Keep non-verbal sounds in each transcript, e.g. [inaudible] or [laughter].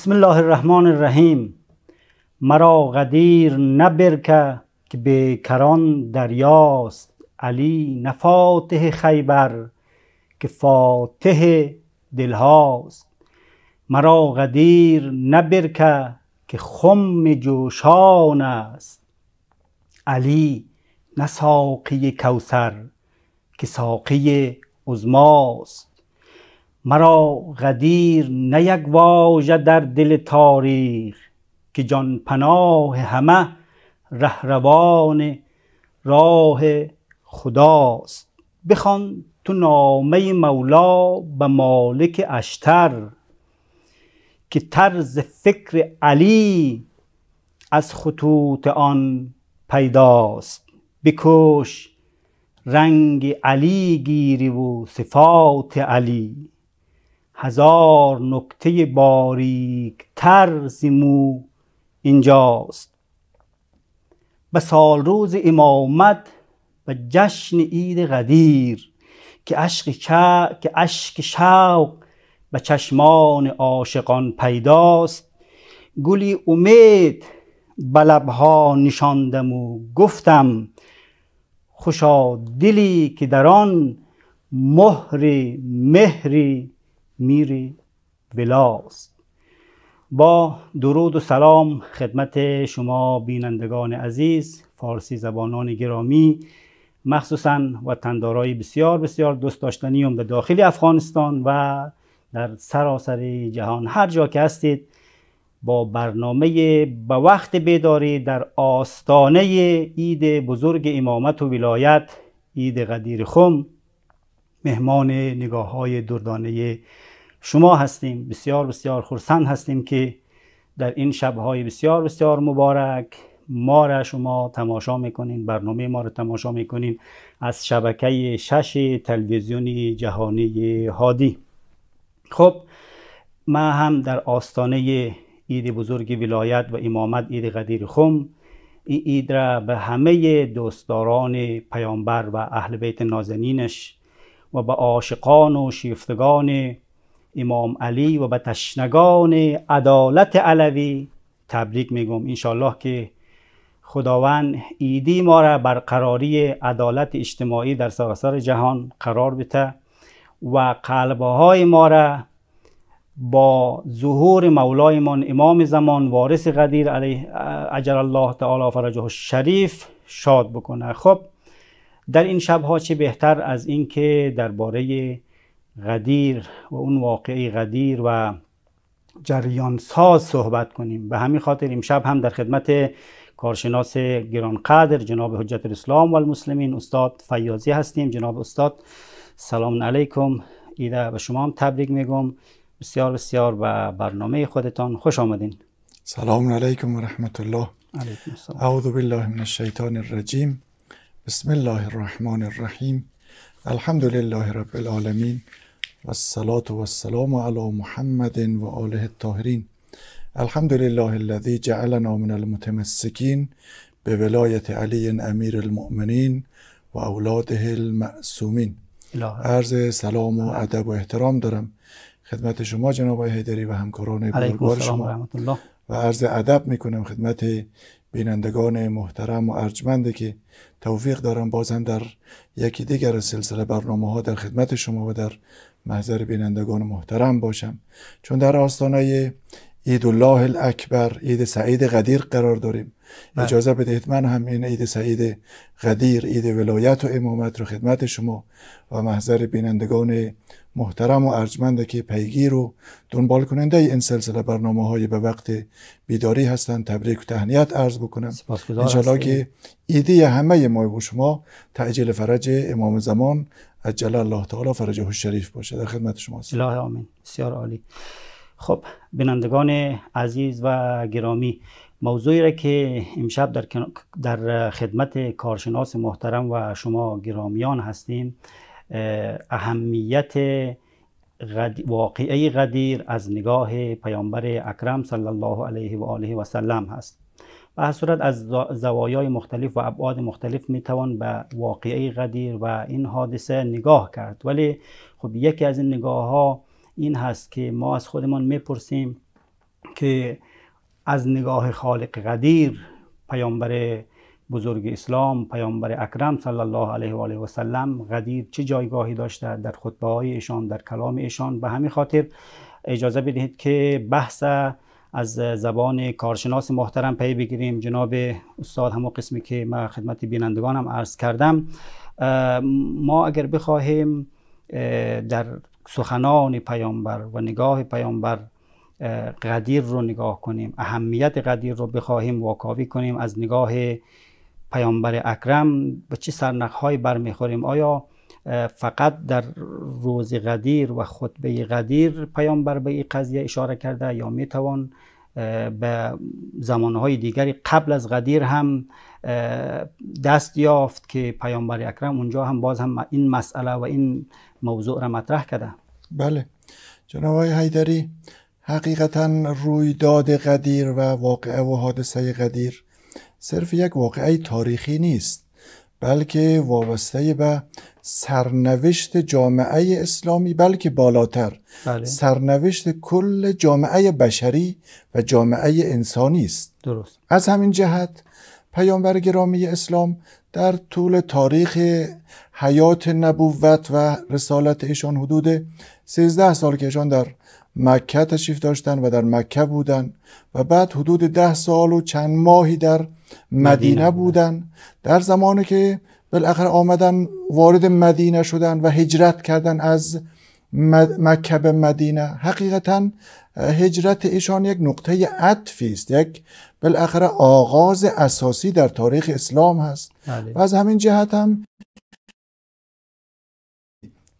بسم الله الرحمن الرحیم مرا قدیر نبرکه که به کران دریاست علی نفاته خیبر که فاتح دلهاست مرا قدیر نبرکه که خم جوشان است علی نساقی کوسر که ساقی ازماست مرا غدیر نه یک واژه در دل تاریخ که جان پناه همه رهروان راه خداست بخوان تو نامه مولا به مالک اشتر که طرز فکر علی از خطوط آن پیداست بکش رنگ علی گیری و صفات علی هزار نکته باریک تر زیمو اینجاست به روز امامت و جشن عید غدیر که عشق که عشق شوق به چشمان عاشقان پیداست گلی امید به لبها نشاندم و گفتم خوشا دلی که در آن مهر مهری میری بلاست با درود و سلام خدمت شما بینندگان عزیز فارسی زبانان گرامی مخصوصا تندارای بسیار بسیار دوست داشتنی در داخل افغانستان و در سراسر جهان هر جا که هستید با برنامه به وقت بیداری در آستانه عید بزرگ امامت و ولایت عید قدیر خم مهمان نگاه های دردانه شما هستیم بسیار بسیار خرسند هستیم که در این شبهای بسیار بسیار مبارک ما را شما تماشا میکنین برنامه ما را تماشا میکنین از شبکه شش تلویزیونی جهانی هادی خب ما هم در آستانه عید بزرگ ولایت و امامت عید قدیر خم این عید را به همه دوستداران پیامبر و اهل بیت نازنینش و به عاشقان و شیفتگان امام علی و به تشنگان عدالت علوی تبریک میگم انشالله که خداوند ایدی ما را برقراری عدالت اجتماعی در سراسر جهان قرار بده و قلبه های ما را با ظهور مولایمان امام زمان وارث قدیر علیه اجر الله تعالی فرجه شریف شاد بکنه خب در این شب ها چه بهتر از اینکه درباره قدیر و اون واقعی قدیر و جریان ساز صحبت کنیم به همین خاطر امشب هم در خدمت کارشناس گرانقدر جناب حجت الاسلام و المسلمین استاد فیاضی هستیم جناب استاد سلام علیکم ایده به شما هم تبریک میگم بسیار بسیار به برنامه خودتان خوش آمدین سلام علیکم و رحمت الله علیکم السلام. اعوذ بالله من الشیطان الرجیم بسم الله الرحمن الرحیم الحمد لله رب العالمین و السلام و السلام علی محمد و آله الطاهرین الحمد لله الذی جعلنا من المتمسكين بولایت علی امیر المؤمنین و اولاده المعصومین عرض سلام و ادب و احترام دارم خدمت شما جناب هیدری و همکاران بزرگوار شما و عرض ادب میکنم خدمت بینندگان محترم و ارجمنده که توفیق دارم بازم در یکی دیگر سلسله برنامه ها در خدمت شما و در محضر بینندگان محترم باشم چون در آستانه عید الله الاکبر عید سعید قدیر قرار داریم بله. اجازه بدهید من هم این عید سعید قدیر عید ولایت و امامت رو خدمت شما و محضر بینندگان محترم و ارجمند که پیگیر و دنبال کننده این سلسله برنامه های به وقت بیداری هستند تبریک و تهنیت عرض بکنم انشالله که ایده همه ما و شما تعجیل فرج امام زمان عجل الله تعالی فرجه شریف باشه در خدمت شما هستم الله آمین بسیار عالی خب بینندگان عزیز و گرامی موضوعی را که امشب در, در خدمت کارشناس محترم و شما گرامیان هستیم اهمیت غد... واقعه غدیر از نگاه پیامبر اکرم صلی الله علیه و آله و سلم هست به صورت از زوایای مختلف و ابعاد مختلف میتوان به واقعی قدیر و این حادثه نگاه کرد ولی خب یکی از این نگاه ها این هست که ما از خودمان میپرسیم که از نگاه خالق قدیر پیامبر بزرگ اسلام پیامبر اکرم صلی الله علیه و آله و سلم قدیر چه جایگاهی داشته در خطبه های ایشان در کلام ایشان به همین خاطر اجازه بدهید که بحث از زبان کارشناس محترم پی بگیریم جناب استاد همون قسمی که ما خدمت بینندگانم عرض کردم ما اگر بخواهیم در سخنان پیامبر و نگاه پیامبر قدیر رو نگاه کنیم اهمیت قدیر رو بخواهیم واکاوی کنیم از نگاه پیامبر اکرم به چه سرنخ برمیخوریم آیا فقط در روز غدیر و خطبه غدیر پیامبر به این قضیه اشاره کرده یا می توان به زمانهای دیگری قبل از غدیر هم دست یافت که پیامبر اکرم اونجا هم باز هم این مسئله و این موضوع را مطرح کرده بله جناب آقای حیدری حقیقتا رویداد غدیر و واقعه و حادثه غدیر صرف یک واقعه تاریخی نیست بلکه وابسته به سرنوشت جامعه اسلامی بلکه بالاتر بله. سرنوشت کل جامعه بشری و جامعه انسانی است درست از همین جهت پیامبر گرامی اسلام در طول تاریخ حیات نبوت و رسالت ایشان حدود 13 سال که ایشان در مکه تشریف داشتن و در مکه بودن و بعد حدود ده سال و چند ماهی در مدینه بودن در زمانی که بالاخره آمدن وارد مدینه شدن و هجرت کردن از مکه به مدینه حقیقتا هجرت ایشان یک نقطه عطفی است یک بالاخره آغاز اساسی در تاریخ اسلام هست بله. و از همین جهت هم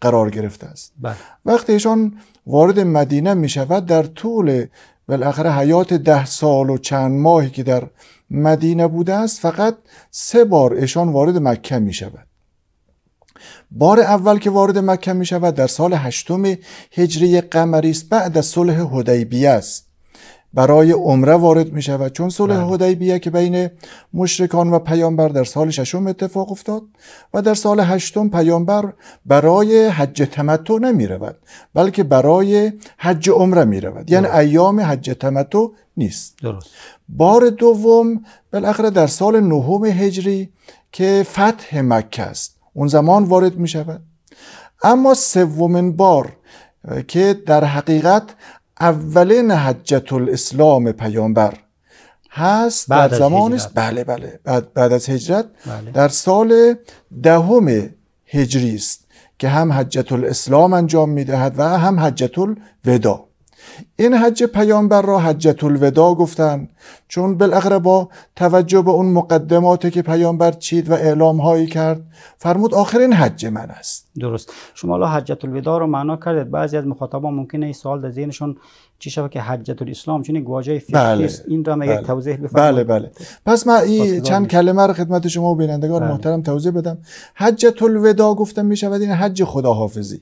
قرار گرفته است بله. وقتی ایشان وارد مدینه می شود در طول بالاخره حیات ده سال و چند ماهی که در مدینه بوده است فقط سه بار ایشان وارد مکه می شود بار اول که وارد مکه می شود در سال هشتم هجری قمری است بعد از صلح حدیبیه است برای عمره وارد می شود چون صلح بله. حدیبیه که بین مشرکان و پیامبر در سال ششم اتفاق افتاد و در سال هشتم پیامبر برای حج تمتع نمی رود بلکه برای حج عمره می رود یعنی ایام حج تمتع نیست درست. بار دوم بالاخره در سال نهم هجری که فتح مکه است اون زمان وارد می شود اما سومین بار که در حقیقت اولین حجت الاسلام پیامبر هست بعد در زمان است بله بله بعد, بعد از هجرت بله. در سال دهم هجری است که هم حجت الاسلام انجام میدهد و هم حجت الودا این حج پیامبر را حجت الودا گفتن چون بالاخره با توجه به اون مقدماتی که پیامبر چید و اعلام هایی کرد فرمود آخرین حج من است درست شما الان حجت الودا رو معنا کردید بعضی از مخاطبان ممکنه این سوال در ذهنشون چی شده که حجت الاسلام چون گواجه فقهی بله، این را مگه بله. توضیح بفرمایید بله بله پس من این چند کلمه رو خدمت شما و بینندگان بله. محترم توضیح بدم حجت الودا گفتم می شود این حج خداحافظی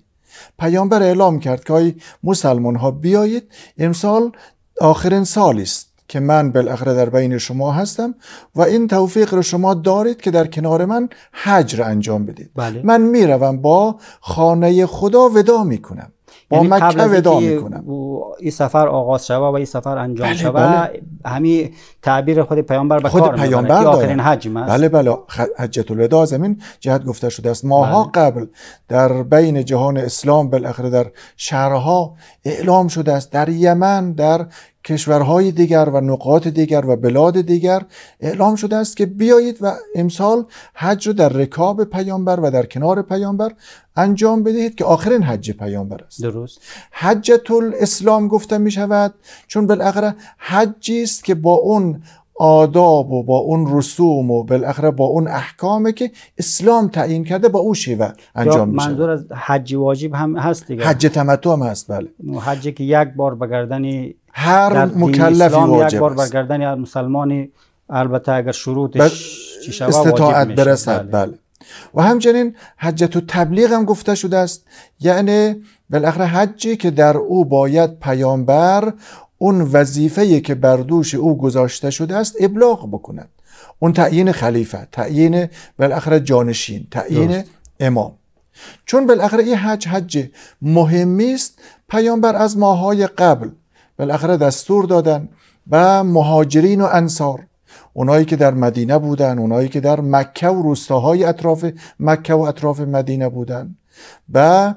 پیامبر اعلام کرد که ای مسلمان ها بیایید امسال آخرین سالی است که من بالاخره در بین شما هستم و این توفیق رو شما دارید که در کنار من حج را انجام بدید بله. من میروم با خانه خدا ودا میکنم با یعنی مکه ودا میکنن این سفر آغاز شوه و این سفر انجام بله شود بله. همین تعبیر خود پیامبر به خود پیامبر یعنی آخرین حج است بله بله حجت الوداع زمین جهت گفته شده است ماها بله. قبل در بین جهان اسلام بالاخره در شهرها اعلام شده است در یمن در کشورهای دیگر و نقاط دیگر و بلاد دیگر اعلام شده است که بیایید و امسال حج رو در رکاب پیامبر و در کنار پیامبر انجام بدهید که آخرین حج پیامبر است درست حجت الاسلام گفته می شود چون بالاخره حجی است که با اون آداب و با اون رسوم و بالاخره با اون احکامی که اسلام تعیین کرده با اون شیوه انجام میشه منظور از حج واجب هم هست دیگه حج تمتع هم هست بله حجی که یک بار به گردن هر مکلفی واجب بار برگردن هر مسلمانی البته اگر شروطش بله، استطاعت برسد بله. بله. و همچنین حجت و تبلیغ هم گفته شده است یعنی بالاخره حجی که در او باید پیامبر اون وظیفه که بر دوش او گذاشته شده است ابلاغ بکند اون تعیین خلیفه تعیین بالاخره جانشین تعیین امام چون بالاخره این حج حج مهمی است پیامبر از ماهای قبل بالاخره دستور دادن و مهاجرین و انصار اونایی که در مدینه بودن اونایی که در مکه و روستاهای اطراف مکه و اطراف مدینه بودن و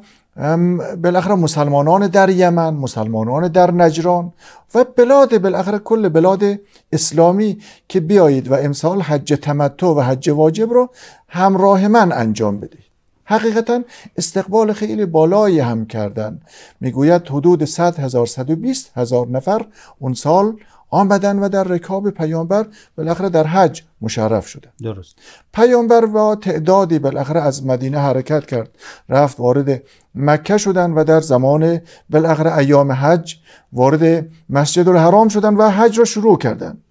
بالاخره مسلمانان در یمن مسلمانان در نجران و بلاد بالاخره کل بلاد اسلامی که بیایید و امسال حج تمتع و حج واجب رو همراه من انجام بدهید حقیقتا استقبال خیلی بالایی هم کردن میگوید حدود 100 هزار 120 هزار نفر اون سال آمدن و در رکاب پیامبر بالاخره در حج مشرف شدند. درست پیامبر و تعدادی بالاخره از مدینه حرکت کرد رفت وارد مکه شدن و در زمان بالاخره ایام حج وارد مسجد الحرام شدن و حج را شروع کردند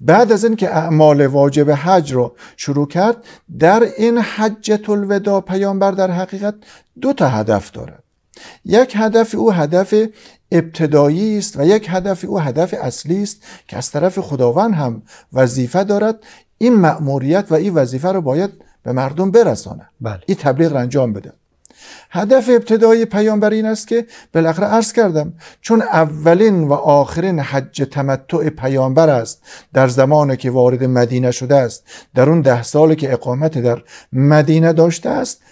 بعد از اینکه اعمال واجب حج رو شروع کرد در این حجت الوداع پیامبر در حقیقت دو تا هدف دارد یک هدف او هدف ابتدایی است و یک هدف او هدف اصلی است که از طرف خداوند هم وظیفه دارد این مأموریت و این وظیفه را باید به مردم برساند بله. این تبلیغ را انجام بده هدف ابتدای پیامبر این است که بالاخره عرض کردم چون اولین و آخرین حج تمتع پیامبر است در زمانی که وارد مدینه شده است در اون ده سالی که اقامت در مدینه داشته است [clears throat]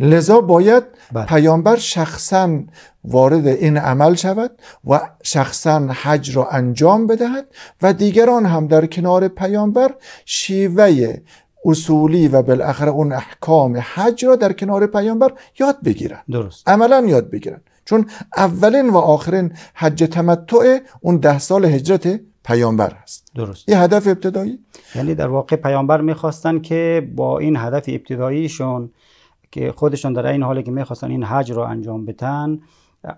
لذا باید بله. پیامبر شخصا وارد این عمل شود و شخصا حج را انجام بدهد و دیگران هم در کنار پیامبر شیوه اصولی و بالاخره اون احکام حج را در کنار پیامبر یاد بگیرن درست عملا یاد بگیرن چون اولین و آخرین حج تمتع اون ده سال هجرت پیامبر هست درست یه هدف ابتدایی یعنی در واقع پیامبر میخواستن که با این هدف ابتداییشون که خودشون در این حاله که میخواستن این حج رو انجام بتن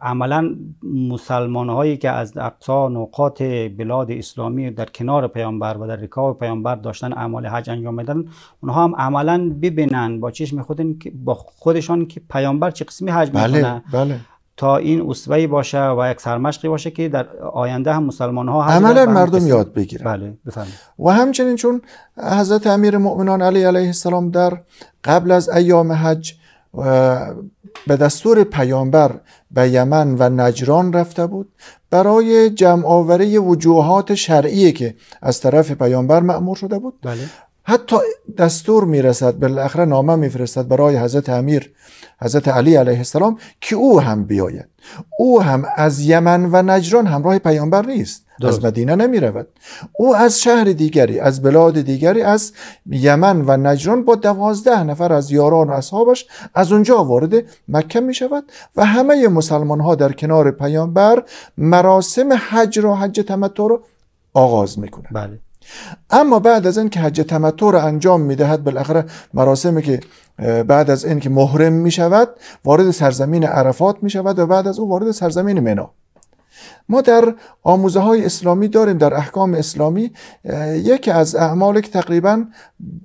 عملا مسلمان هایی که از اقصا نقاط بلاد اسلامی در کنار پیامبر و در رکاب پیامبر داشتن اعمال حج انجام میدن اونها هم عملا ببینن با چشم که با خودشان که پیامبر چه قسمی حج بله، میکنه بله، تا این اسوه باشه و یک سرمشقی باشه که در آینده هم مسلمان ها عملا مردم یاد بگیرن بله و همچنین چون حضرت امیر مؤمنان علی علیه السلام در قبل از ایام حج به دستور پیامبر به یمن و نجران رفته بود برای جمع وجوهات شرعی که از طرف پیامبر مأمور شده بود بله. حتی دستور میرسد بالاخره نامه میفرستد برای حضرت امیر حضرت علی علیه السلام که او هم بیاید او هم از یمن و نجران همراه پیامبر نیست از مدینه نمی او از شهر دیگری از بلاد دیگری از یمن و نجران با دوازده نفر از یاران و اصحابش از اونجا وارد مکه می شود و همه مسلمان ها در کنار پیامبر مراسم حج را حج تمتع را آغاز می بله. اما بعد از اینکه حج تمتع را انجام میدهد بالاخره مراسمی که بعد از اینکه محرم می شود وارد سرزمین عرفات می شود و بعد از او وارد سرزمین منا ما در آموزه های اسلامی داریم در احکام اسلامی یکی از اعمال که تقریبا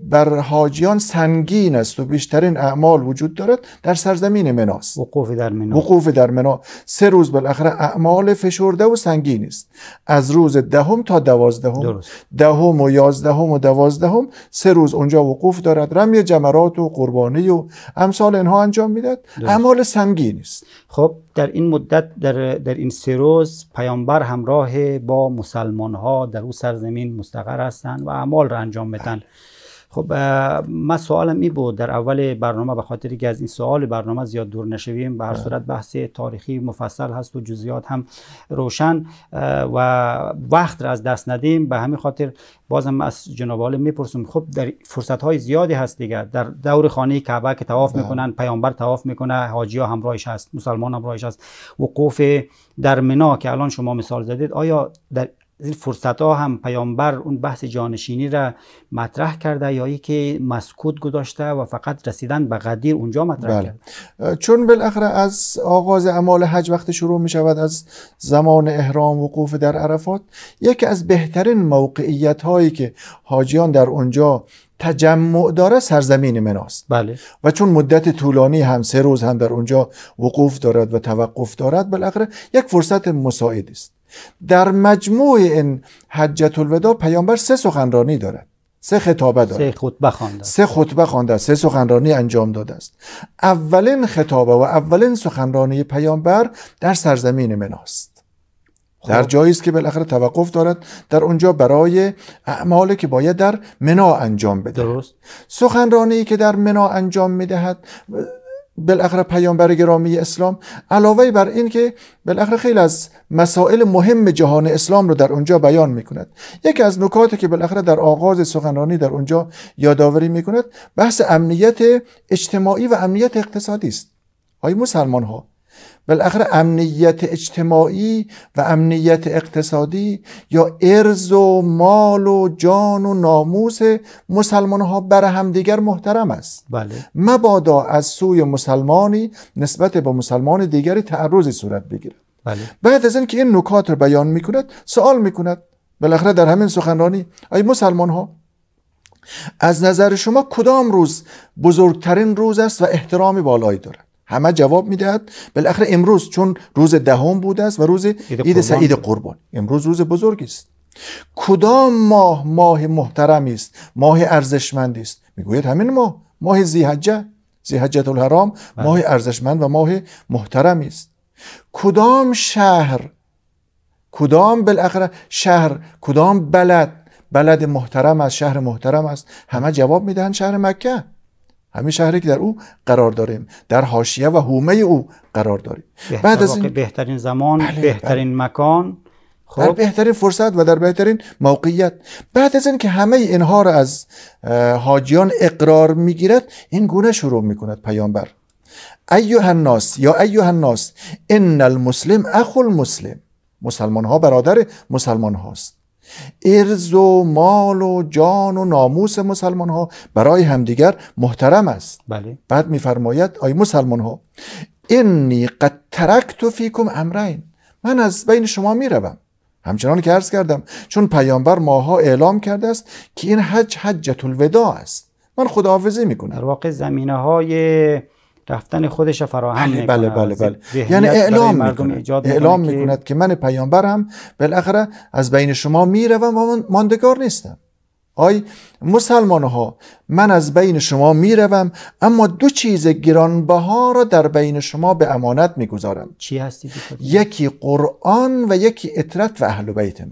بر حاجیان سنگین است و بیشترین اعمال وجود دارد در سرزمین مناس. وقوف در منا وقوف در منا سه روز بالاخره اعمال فشرده و سنگین است از روز دهم تا دوازدهم دهم و یازدهم و دوازدهم سه روز اونجا وقوف دارد رمی جمرات و قربانی و امثال اینها انجام میداد اعمال سنگین است خب در این مدت در, در این سه روز پیامبر همراه با مسلمان ها در او سرزمین مستقر هستند و اعمال را انجام بدن خب ما سوالم این بود در اول برنامه به خاطر که از این سوال برنامه زیاد دور نشویم به هر صورت بحث تاریخی مفصل هست و جزئیات هم روشن و وقت را از دست ندیم به همین خاطر بازم از جناب عالی میپرسم خب در فرصت های زیادی هست دیگه در دور خانه کعبه که طواف بله. میکنن پیامبر طواف میکنه حاجی ها همراهش هست مسلمان همراهش هست وقوف در منا که الان شما مثال زدید آیا در این فرصت ها هم پیامبر اون بحث جانشینی را مطرح کرده یا ای که مسکوت گذاشته و فقط رسیدن به قدیر اونجا مطرح بله. کرده چون بالاخره از آغاز اعمال حج وقت شروع می شود از زمان احرام وقوف در عرفات یکی از بهترین موقعیت هایی که حاجیان در اونجا تجمع داره سرزمین مناست بله و چون مدت طولانی هم سه روز هم در اونجا وقوف دارد و توقف دارد بالاخره یک فرصت مساعد است در مجموع این حجت الوداع پیامبر سه سخنرانی دارد سه خطابه دارد سه خطبه خوانده سه خطبه خوانده سه سخنرانی انجام داده است اولین خطابه و اولین سخنرانی پیامبر در سرزمین مناست خب. در جایی است که بالاخره توقف دارد در اونجا برای اعمال که باید در منا انجام بده درست سخنرانی که در منا انجام میدهد بالاخره پیامبر گرامی اسلام علاوه بر این که بالاخره خیلی از مسائل مهم جهان اسلام رو در اونجا بیان میکند یکی از نکاتی که بالاخره در آغاز سخنرانی در اونجا یادآوری میکند بحث امنیت اجتماعی و امنیت اقتصادی است آی مسلمان ها بالاخره امنیت اجتماعی و امنیت اقتصادی یا ارز و مال و جان و ناموس مسلمان ها بر همدیگر محترم است بله. مبادا از سوی مسلمانی نسبت با مسلمان دیگری تعرضی صورت بگیرد بله. بعد از اینکه این نکات رو بیان میکند سوال میکند بالاخره در همین سخنرانی ای مسلمان ها از نظر شما کدام روز بزرگترین روز است و احترامی بالایی دارد همه جواب میدهد بالاخره امروز چون روز دهم بوده است و روز عید سعید قربان امروز روز بزرگی است کدام ماه ماه محترم است ماه ارزشمندی است میگوید همین ماه ماه زیحجه زیحجت الحرام بله. ماه ارزشمند و ماه محترم است کدام شهر کدام بالاخره شهر کدام بلد بلد محترم از شهر محترم است همه جواب میدهند شهر مکه همین شهری که در او قرار داریم در حاشیه و حومه او قرار داریم بعد از این بهترین زمان بله، بهترین بله. مکان خوب، در خب. بهترین فرصت و در بهترین موقعیت بعد از اینکه همه اینها را از حاجیان اقرار میگیرد این گونه شروع میکند پیامبر ایوه الناس یا ایوه الناس ان المسلم اخو المسلم مسلمان ها برادر مسلمان هاست ارز و مال و جان و ناموس مسلمان ها برای همدیگر محترم است بله. بعد میفرماید آی مسلمان ها انی قد ترکت فیکم امرین من از بین شما میروم همچنان که عرض کردم چون پیامبر ماها اعلام کرده است که این حج حجت الوداع است من خداحافظی میکنم در واقع زمینه های رفتن خودش فراهم بله بله بله, بله. یعنی اعلام میکنه اعلام که من پیامبرم بالاخره از بین شما میروم و من ماندگار نیستم آی مسلمان ها من از بین شما میروم اما دو چیز گرانبها را در بین شما به امانت میگذارم چی هستی یکی قرآن و یکی اطرت و اهل بیت من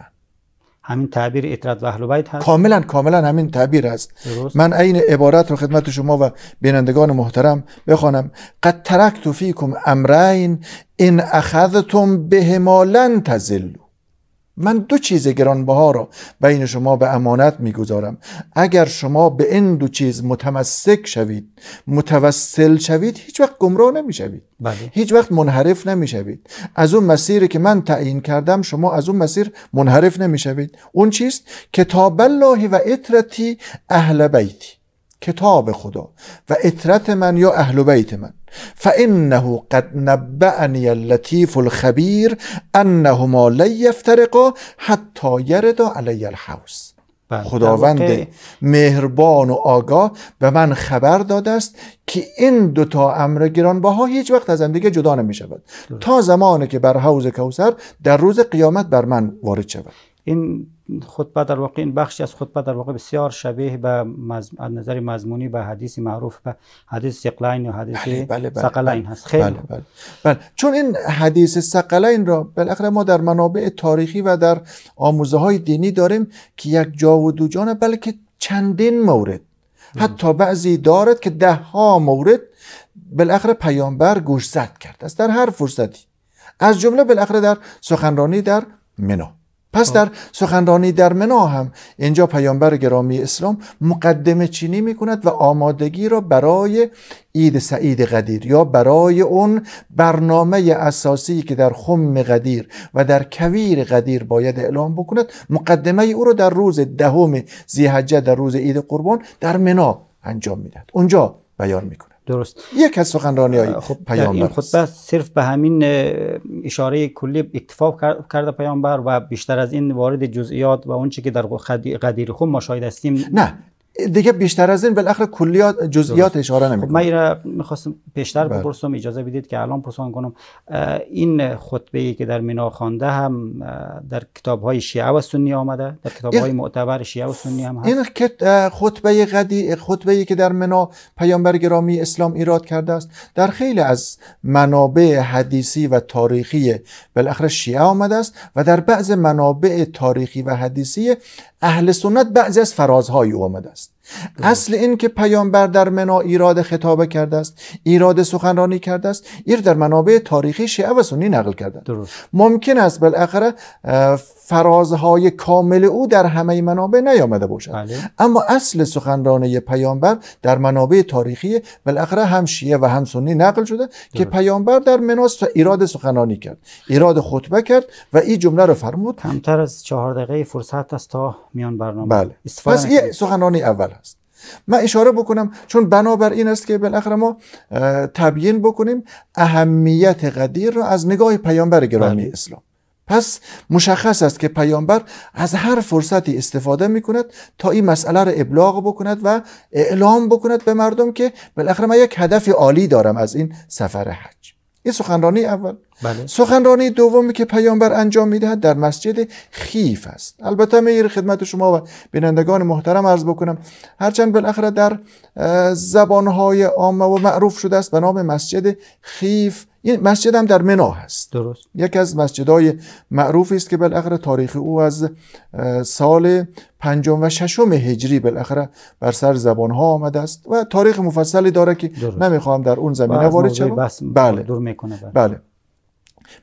همین تعبیر اطرت و اهل بیت هست کاملا کاملا همین تعبیر هست من عین عبارت رو خدمت شما و بینندگان محترم بخوانم قد ترکت فیکم امرین ان اخذتم بهما لن تزلوا من دو چیز گرانبها را بین شما به امانت میگذارم اگر شما به این دو چیز متمسک شوید متوسل شوید هیچ وقت گمراه نمیشوید بله. هیچ وقت منحرف نمیشوید از اون مسیری که من تعیین کردم شما از اون مسیر منحرف نمیشوید اون چیست کتاب الله و اطرتی اهل بیتی کتاب خدا و اطرت من یا اهل بیت من فانه قد نبعنی اللطیف الخبیر انهما لن حتی یردا علی الحوز بله. خداوند مهربان و آگاه به من خبر داده است که این دوتا امر باها هیچ وقت از زندگی جدا نمی شود تا زمانی که بر حوز کوسر در روز قیامت بر من وارد شود این خطبه در واقع این بخشی از خطبه در واقع بسیار شبیه به از نظر مضمونی به حدیث معروف به حدیث سقلین و حدیث بله سقلین بله، بله، بله، هست خیلی بله بله. بله. چون این حدیث سقلین را بالاخره ما در منابع تاریخی و در آموزه های دینی داریم که یک جا و دو جانه بلکه چندین مورد حتی بعضی دارد که ده ها مورد بالاخره پیامبر گوش زد کرد است در هر فرصتی از جمله بالاخره در سخنرانی در منو پس خب. در سخنرانی در منا هم اینجا پیامبر گرامی اسلام مقدمه چینی می کند و آمادگی را برای عید سعید قدیر یا برای اون برنامه اساسی که در خم قدیر و در کویر قدیر باید اعلام بکند مقدمه او را در روز دهم زیحجه در روز عید قربان در منا انجام میدهد اونجا بیان میکند درست یک از سخنرانی‌های خب پیامبر این بس صرف به همین اشاره کلی اکتفا کرده پیامبر و بیشتر از این وارد جزئیات و اون که در قدیر خود ما شاهد هستیم نه دیگه بیشتر از این بالاخره کلیات جزئیات اشاره نمیکنه خب من اینو میخواستم بیشتر بله. بپرسم اجازه بدید که الان پرسان کنم این خطبه ای که در مینا خوانده هم در کتاب های شیعه و سنی آمده در کتاب های معتبر شیعه و سنی هم هست این خطبه قدی خطبه ای که در مینا پیامبر گرامی اسلام ایراد کرده است در خیلی از منابع حدیثی و تاریخی بالاخره شیعه آمده است و در بعض منابع تاریخی و حدیثی اهل سنت بعضی از فرازهایی آمده است اصل این که پیامبر در منا ایراد خطابه کرده است ایراد سخنرانی کرده است ایر در منابع تاریخی شیعه و سنی نقل کرده درست. ممکن است بالاخره فرازهای کامل او در همه منابع نیامده باشد بله. اما اصل سخنرانی پیامبر در منابع تاریخی بالاخره هم شیعه و هم سنی نقل شده که پیامبر در منا ایراد سخنرانی کرد ایراد خطبه کرد و این جمله را فرمود کمتر از چهار دقیقه فرصت است تا میان برنامه بله. پس این سخنرانی اول من اشاره بکنم چون بنابر این است که بالاخره ما تبیین بکنیم اهمیت قدیر را از نگاه پیامبر گرامی بله. اسلام پس مشخص است که پیامبر از هر فرصتی استفاده می کند تا این مسئله را ابلاغ بکند و اعلام بکند به مردم که بالاخره من یک هدف عالی دارم از این سفر حج این سخنرانی اول بله. سخنرانی دومی که پیامبر انجام میدهد در مسجد خیف است البته مییر خدمت شما و بینندگان محترم عرض بکنم هرچند بالاخره در زبانهای عامه و معروف شده است به نام مسجد خیف این مسجد هم در منا هست درست یک از مسجدهای معروف است که بالاخره تاریخ او از سال پنجم و ششم هجری بالاخره بر سر زبان ها آمده است و تاریخ مفصلی داره که درست. نمیخوام در اون زمینه وارد شوم بله دور میکنه بله. بله.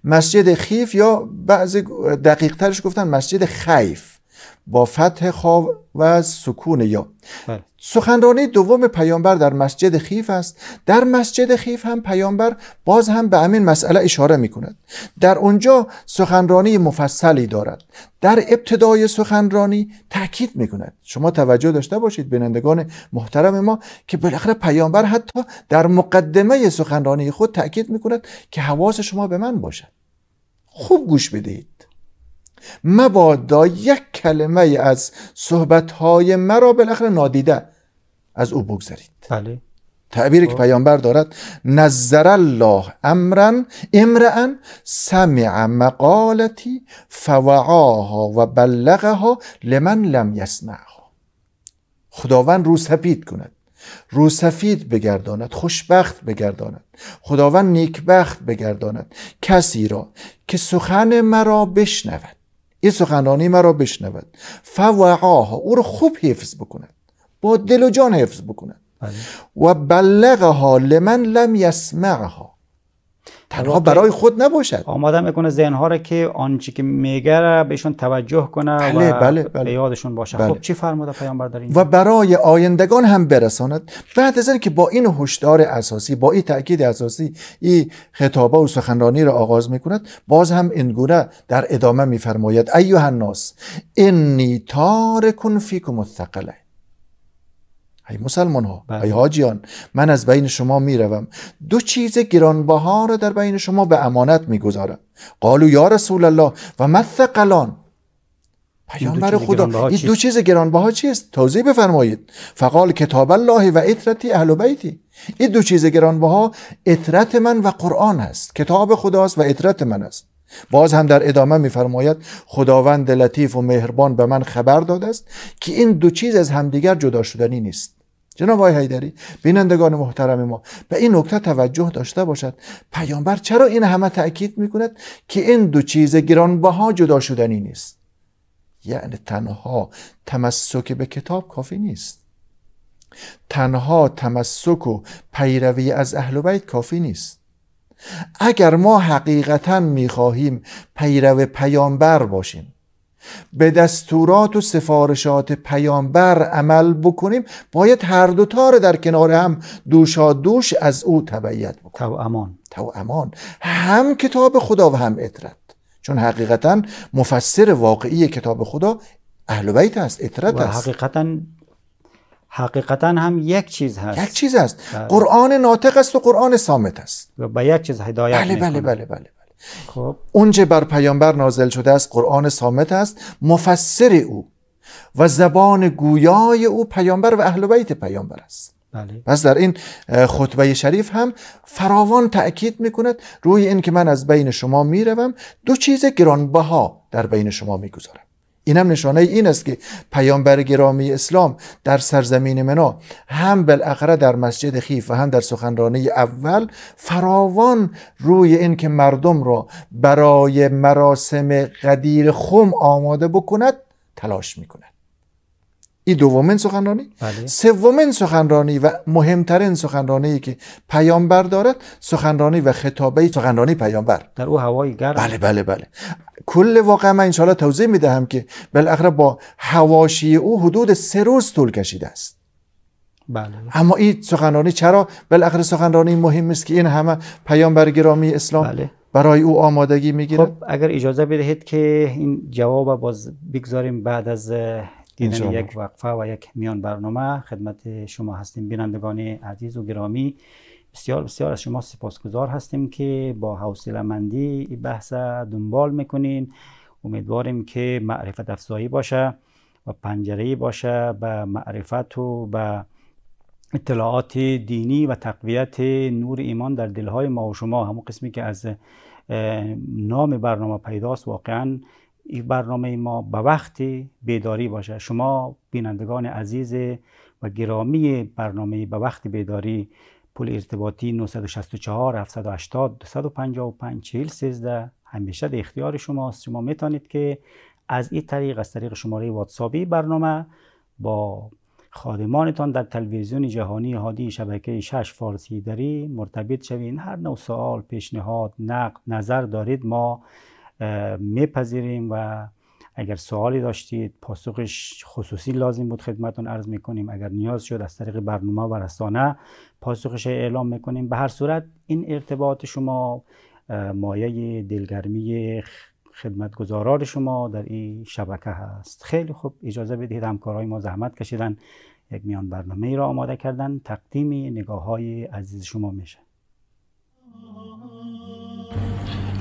مسجد خیف یا بعضی دقیق ترش گفتن مسجد خیف با فتح خواب و سکون یا بله. سخنرانی دوم پیامبر در مسجد خیف است در مسجد خیف هم پیامبر باز هم به همین مسئله اشاره می کند در اونجا سخنرانی مفصلی دارد در ابتدای سخنرانی تاکید می کند شما توجه داشته باشید بینندگان محترم ما که بالاخره پیامبر حتی در مقدمه سخنرانی خود تاکید می کند که حواس شما به من باشد خوب گوش بدهید مبادا یک کلمه از صحبتهای مرا بالاخره نادیده از او بگذارید بله تعبیری که خب. پیامبر دارد نظر الله امرا امرا سمع مقالتی فوعاها و بلغها لمن لم یسمعها خداوند رو سپید کند رو سفید بگرداند خوشبخت بگرداند خداوند نیکبخت بگرداند کسی را که سخن مرا بشنود ای سخنرانی مرا بشنود فوعاها او رو خوب حفظ بکند با دل و جان حفظ بکند بله. و بلغها لمن لم یسمعها تنها برای خود نباشد آماده میکنه ها را که آنچه که میگره بهشون توجه کنه و بله،, بله،, بله. یادشون باشه بله. خب چی فرموده پیامبر در و برای آیندگان هم برساند بعد از که با این هشدار اساسی با این تاکید اساسی این خطابه و سخنرانی را آغاز میکند باز هم این گونه در ادامه میفرماید ایها الناس انی تارکن فیکم الثقله ای مسلمان ها ای بله. حاجیان من از بین شما میروم دو چیز گرانبها را در بین شما به امانت میگذارم قالو یا رسول الله و مثقلان پیامبر خدا این دو چیز گرانبها چیست توضیح بفرمایید فقال کتاب الله و اطرتی اهل بیتی این دو چیز گرانبها اطرت من و قرآن هست کتاب خداست و اطرت من است باز هم در ادامه میفرماید خداوند لطیف و مهربان به من خبر داده است که این دو چیز از همدیگر جدا شدنی نیست جناب آقای حیدری بینندگان محترم ما به این نکته توجه داشته باشد پیامبر چرا این همه تاکید میکند که این دو چیز گرانبها جدا شدنی نیست یعنی تنها تمسک به کتاب کافی نیست تنها تمسک و پیروی از اهل بیت کافی نیست اگر ما حقیقتا میخواهیم پیرو پیامبر باشیم به دستورات و سفارشات پیامبر عمل بکنیم باید هر دو در کنار هم دوشا دوش از او تبعیت بکنیم تو امان امان هم کتاب خدا و هم اطرت چون حقیقتا مفسر واقعی کتاب خدا اهل بیت است اطرت و حقیقتا حقیقتا هم یک چیز هست یک چیز است بله. قرآن ناطق است و قرآن سامت است و به یک چیز هدایت بله بله بله بله, بله. خب اونچه بر پیامبر نازل شده است قرآن سامت است مفسر او و زبان گویای او پیامبر و اهل بیت پیامبر است بله. پس در این خطبه شریف هم فراوان تأکید میکند روی این که من از بین شما میروم دو چیز گرانبها در بین شما میگذارم این هم نشانه این است که پیامبر گرامی اسلام در سرزمین منا هم بالاخره در مسجد خیف و هم در سخنرانی اول فراوان روی این که مردم را برای مراسم قدیر خم آماده بکند تلاش میکند این دومین سخنرانی بله. سومین سخنرانی و مهمترین سخنرانی که پیامبر دارد سخنرانی و خطابه سخنرانی پیامبر در او هوای گرم بله بله بله کل واقع من انشاءالله توضیح میدهم که بالاخره با هواشی او حدود سه روز طول کشیده است بله. اما این سخنرانی چرا بالاخره سخنرانی مهم است که این همه پیامبر گرامی اسلام بله. برای او آمادگی میگیره خب اگر اجازه بدهید که این جواب باز بگذاریم بعد از دیدن یک وقفه و یک میان برنامه خدمت شما هستیم بینندگان عزیز و گرامی بسیار بسیار از شما سپاسگزار هستیم که با حوصله مندی این بحث دنبال میکنین امیدواریم که معرفت افزایی باشه و پنجره باشه به معرفت و به اطلاعات دینی و تقویت نور ایمان در دلهای ما و شما همون قسمی که از نام برنامه پیداست واقعا این برنامه ما به وقت بیداری باشه شما بینندگان عزیز و گرامی برنامه به وقت بیداری پول ارتباطی 964 780 255 413 همیشه در اختیار شماست شما میتونید که از این طریق از طریق شماره واتساپی برنامه با خادمانتان در تلویزیون جهانی هادی شبکه 6 فارسی داری مرتبط شوین هر نوع سوال پیشنهاد نقد نظر دارید ما میپذیریم و اگر سوالی داشتید پاسخش خصوصی لازم بود خدمتون عرض میکنیم اگر نیاز شد از طریق برنامه و رسانه پاسخش اعلام میکنیم به هر صورت این ارتباط شما مایه دلگرمی خدمتگزاران شما در این شبکه هست خیلی خوب اجازه بدهید همکارای ما زحمت کشیدن یک میان برنامه ای را آماده کردن تقدیم نگاه های عزیز شما میشه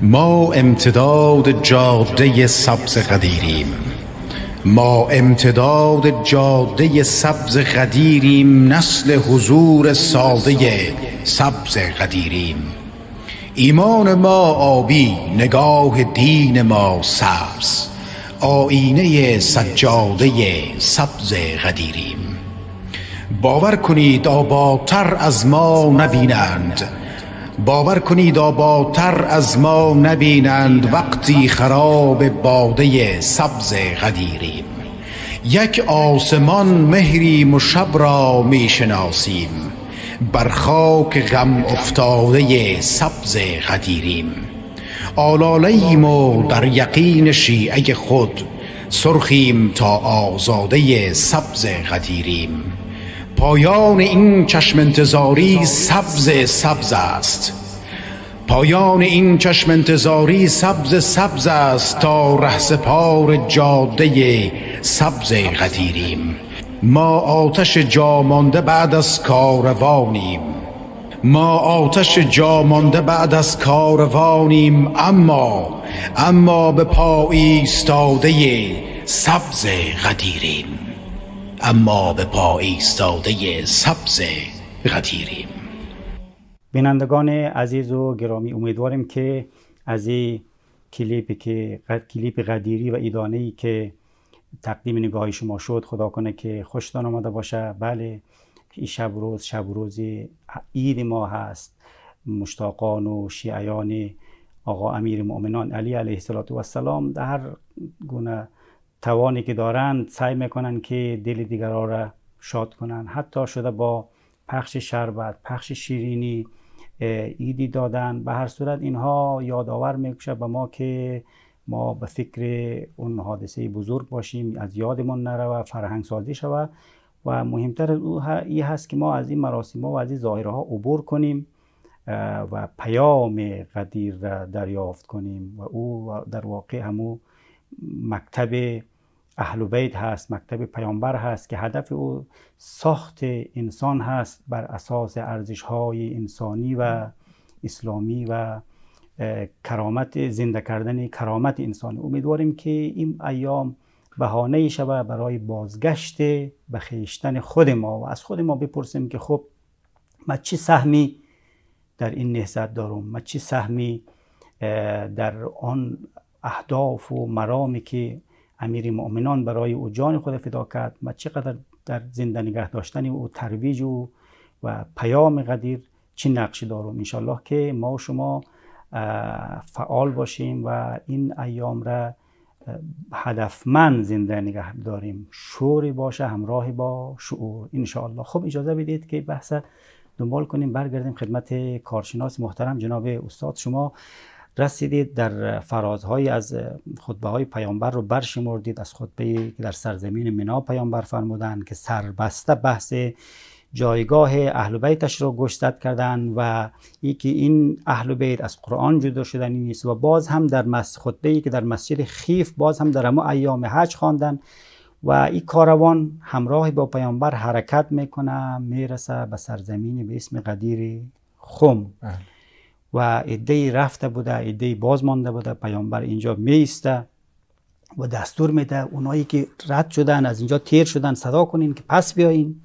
ما امتداد جاده سبز قدیریم ما امتداد جاده سبز قدیریم نسل حضور ساده سبز قدیریم ایمان ما آبی نگاه دین ما سبز آینه سجاده سبز قدیریم باور کنید آبادتر از ما نبینند باور کنید آبادتر از ما نبینند وقتی خراب باده سبز قدیریم یک آسمان مهری مشب را میشناسیم بر خاک غم افتاده سبز غدیریم آلالیم و در یقین شیعه خود سرخیم تا آزاده سبز قدیریم پایان این چشم انتظاری سبز سبز است پایان این چشم انتظاری سبز سبز است تا رهسپار جاده سبز قدیریم ما آتش جامانده بعد از کاروانیم ما آتش جا مانده بعد از کاروانیم اما اما به پای ایستاده سبز قدیریم اما به پا ایستاده سبز غدیریم بینندگان عزیز و گرامی امیدواریم که از این کلیپ که کلیپ غدیری و ایدانه ای که تقدیم نگاه شما شد خدا کنه که خوشتان آمده باشه بله این شب روز شب روز عید ما هست مشتاقان و شیعیان آقا امیر مؤمنان علی علیه السلام در هر گونه توانی که دارند سعی میکنن که دل دیگران را شاد کنند حتی شده با پخش شربت پخش شیرینی ایدی دادن به هر صورت اینها یادآور میکشه به ما که ما به فکر اون حادثه بزرگ باشیم از یادمون نرود فرهنگ سازی شود و مهمتر از او ای هست که ما از این مراسم ها و از این ظاهره ها عبور کنیم و پیام قدیر را دریافت کنیم و او در واقع همو مکتب اهل بیت هست مکتب پیامبر هست که هدف او ساخت انسان هست بر اساس ارزش های انسانی و اسلامی و کرامت زنده کردن کرامت انسان امیدواریم که این ایام بهانه شود برای بازگشت به خیشتن خود ما و از خود ما بپرسیم که خب ما چه سهمی در این نهضت دارم ما چه سهمی در آن اهداف و مرامی که امیر مؤمنان برای او جان خود فدا کرد و چقدر در زنده نگه داشتن او ترویج و و پیام قدیر چه نقشی دارم انشالله که ما و شما فعال باشیم و این ایام را هدفمند زنده نگه داریم شعوری باشه همراه با شعور انشالله خب اجازه بدید که بحث دنبال کنیم برگردیم خدمت کارشناس محترم جناب استاد شما رسیدید در فرازهای از خطبه های پیامبر رو برشمردید از خطبه که در سرزمین منا پیامبر فرمودند که سربسته بحث جایگاه اهل بیتش رو گشتد کردن و یکی این اهل بیت از قرآن جدا شدنی نیست و باز هم در مس خطبه ای که در مسجد خیف باز هم در امو ایام حج خواندن و این کاروان همراه با پیامبر حرکت میکنه میرسه به سرزمین به اسم قدیر خم بله. و ایده رفته بوده ایده باز مانده بوده پیامبر اینجا میسته و دستور میده اونایی که رد شدن از اینجا تیر شدن صدا کنین که پس بیاین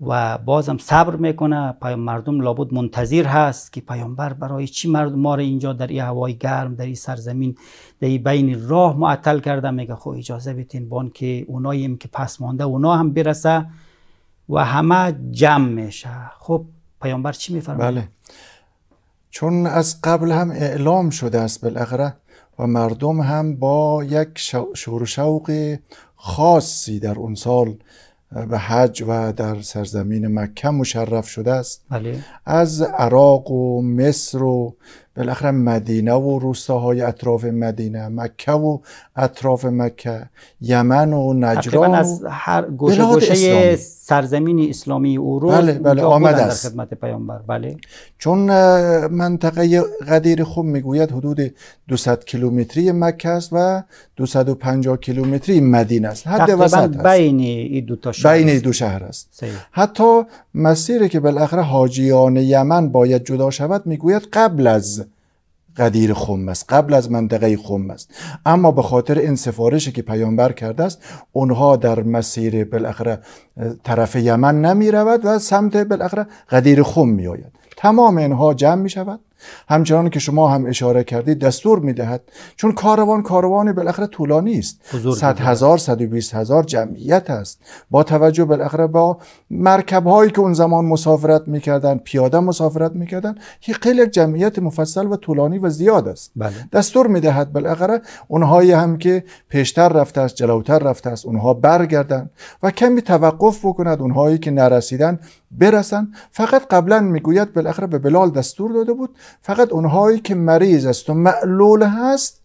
و بازم صبر میکنه پیام مردم لابد منتظر هست که پیامبر برای چی مردم ما را اینجا در این هوای گرم در این سرزمین در این بین راه معطل کرده میگه خو خب اجازه بتین بان که اوناییم که پس مانده اونا هم برسه و همه جمع میشه خب پیامبر چی میفرمه بله. چون از قبل هم اعلام شده است بالاخره و مردم هم با یک شور شوق خاصی در اون سال به حج و در سرزمین مکه مشرف شده است بله. از عراق و مصر و بالاخره مدینه و روستاهای اطراف مدینه مکه و اطراف مکه یمن و نجران از هر گوشه گوشه اسلامی. سرزمین اسلامی رو. بله بله آمد است در خدمت پیامبر بله چون منطقه قدیر خوب میگوید حدود 200 کیلومتری مکه است و 250 کیلومتری مدینه است حد وسط است بین این دو تا شهر بین دو شهر است حتی مسیری که بالاخره حاجیان یمن باید جدا شود میگوید قبل از قدیر خم است قبل از منطقه خم است اما به خاطر این سفارشی که پیامبر کرده است اونها در مسیر بالاخره طرف یمن نمی رود و سمت بالاخره قدیر خم می آید تمام اینها جمع می شود همچنان که شما هم اشاره کردید دستور میدهد چون کاروان کاروانی بالاخره طولانی است صد هزار صد و بیست هزار جمعیت است با توجه بالاخره با مرکب هایی که اون زمان مسافرت میکردن پیاده مسافرت میکردن که خیلی جمعیت مفصل و طولانی و زیاد است بله. دستور میدهد بالاخره اونهایی هم که پیشتر رفته است جلوتر رفته است اونها برگردن و کمی توقف بکند اونهایی که نرسیدن برسن فقط قبلا میگوید بالاخره به بلال دستور داده بود فقط اونهایی که مریض است و معلول هست